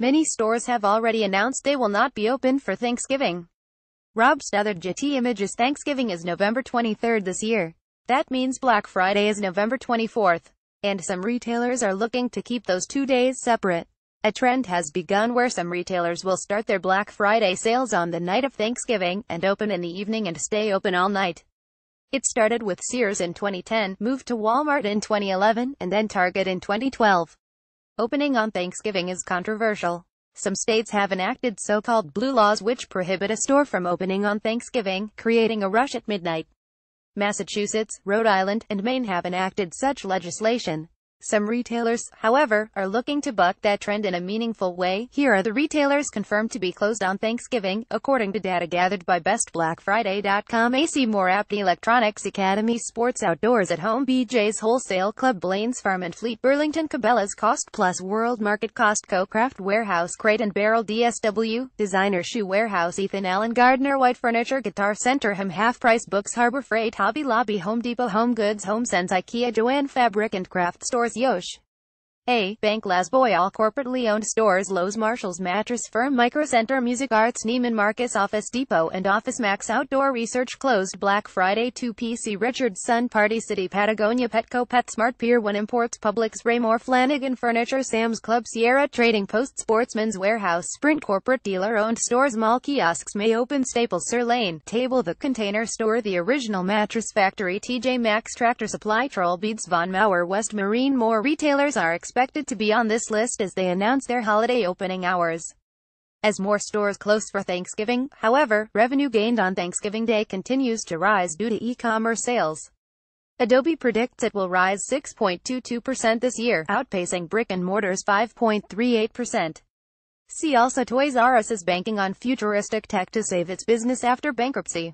Many stores have already announced they will not be open for Thanksgiving. Rob Stothard JT Images Thanksgiving is November 23 this year. That means Black Friday is November 24th. And some retailers are looking to keep those two days separate. A trend has begun where some retailers will start their Black Friday sales on the night of Thanksgiving and open in the evening and stay open all night. It started with Sears in 2010, moved to Walmart in 2011, and then Target in 2012. Opening on Thanksgiving is controversial. Some states have enacted so-called blue laws which prohibit a store from opening on Thanksgiving, creating a rush at midnight. Massachusetts, Rhode Island, and Maine have enacted such legislation. Some retailers, however, are looking to buck that trend in a meaningful way. Here are the retailers confirmed to be closed on Thanksgiving, according to data gathered by BestBlackFriday.com AC Moore Apt Electronics Academy Sports Outdoors at Home BJ's Wholesale Club Blaine's Farm and Fleet Burlington Cabela's Cost Plus World Market Costco Craft Warehouse Crate and Barrel DSW Designer Shoe Warehouse Ethan Allen Gardner White Furniture Guitar Center Hem, Half Price Books Harbor Freight Hobby Lobby Home Depot Home Goods Home Sense IKEA Joanne Fabric and Craft Stores Yosh. A. Bank Boyal corporately owned stores Lowe's Marshalls Mattress Firm Microcenter Music Arts Neiman Marcus Office Depot and Office Max Outdoor Research closed Black Friday 2 PC Richardson Party City Patagonia Petco PetSmart Pier 1 Imports Publix Raymore Flanagan Furniture Sam's Club Sierra Trading Post Sportsman's Warehouse Sprint Corporate Dealer Owned Stores Mall Kiosks May Open Staples Sir Lane Table The Container Store The Original Mattress Factory TJ Maxx Tractor Supply Troll Beads Von Mauer West Marine More retailers are expected expected to be on this list as they announce their holiday opening hours. As more stores close for Thanksgiving, however, revenue gained on Thanksgiving Day continues to rise due to e-commerce sales. Adobe predicts it will rise 6.22% this year, outpacing brick and mortar's 5.38%. See also Toys R Us is banking on futuristic tech to save its business after bankruptcy.